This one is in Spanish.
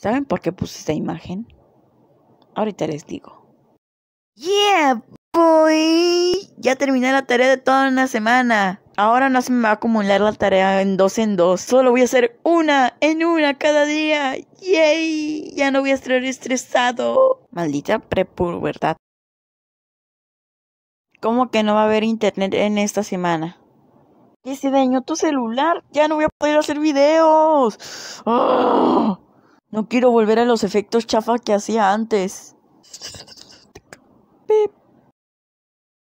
¿Saben por qué puse esta imagen? Ahorita les digo. ¡Yeah, boy! Ya terminé la tarea de toda una semana. Ahora no se me va a acumular la tarea en dos en dos. Solo voy a hacer una en una cada día. ¡Yay! Ya no voy a estar estresado. Maldita prepubertad. ¿Cómo que no va a haber internet en esta semana? ¡Qué se dañó tu celular! ¡Ya no voy a poder hacer videos! ¡Ah! No quiero volver a los efectos chafa que hacía antes.